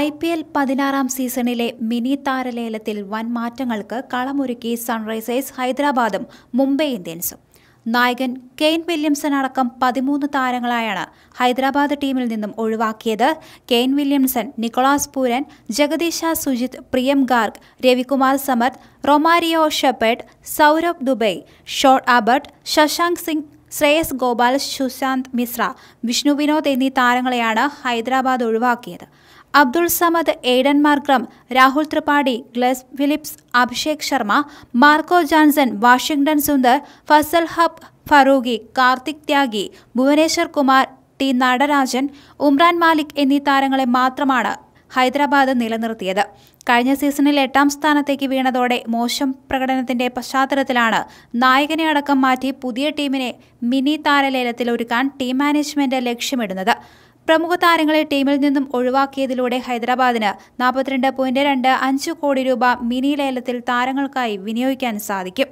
I P L പതിനാറാം സീസണിലെ mini താരലേലത്തിൽ വൻ മാറ്റങ്ങൾക്ക് കളമൊരുക്കി സൺറൈസേഴ്സ് ഹൈദരാബാദും മുംബൈ ഇന്ത്യൻസും നായകൻ കെയ്ൻ വില്യംസൺ അടക്കം പതിമൂന്ന് താരങ്ങളായാണ് ഹൈദരാബാദ് ടീമിൽ നിന്നും ഒഴിവാക്കിയത് Kane Williamson Nicholas Pooran Jagadeesha Suchith Priyam Garg Ravikumar Samarth Romario Shepherd Saurabh Dubey Sean Abbott Shashank Singh Shreyas Gopal Sushant Mishra Vishnu Vinod എന്നീ താരങ്ങളെയാണ് ഹൈദരാബാദ് ഒഴിവാക്കിയത് Abdul Samad Aiden Markram Rahul Tripathi Glenn Phillips Abhishek Sharma Marco Jansen Washington Sundar Fazal Haq Farooqi Kartik Tyagi Bhuvneshwar Kumar T Natarajan Umran Malik എന്നീ താരങ്ങളെ മാത്രമാണ് ഹൈദരാബാദ് നിലനിർത്തിയത് കഴിഞ്ഞ സീസണിൽ എട്ടാം സ്ഥാനത്തേക്ക് വീണതോടെ മോശം പ്രകടനത്തിന്റെ പശ്ചാത്തലത്തിലാണ് നായകനെ അടക്കം മാറ്റി പുതിയ ടീമിനെ മിനി താരലേലത്തിൽ ഒരുക്കാൻ ടീം മാനേജ്മെന്റ് ലക്ഷ്യമിടുന്നത് പ്രമുഖ താരങ്ങളെ ടീമിൽ നിന്നും ഒഴിവാക്കിയതിലൂടെ ഹൈദരാബാദിന് നാൽപ്പത്തിരണ്ട് പോയിന്റ് രണ്ട് അഞ്ച് കോടി രൂപ മിനി ലേലത്തിൽ താരങ്ങൾക്കായി വിനിയോഗിക്കാൻ സാധിക്കും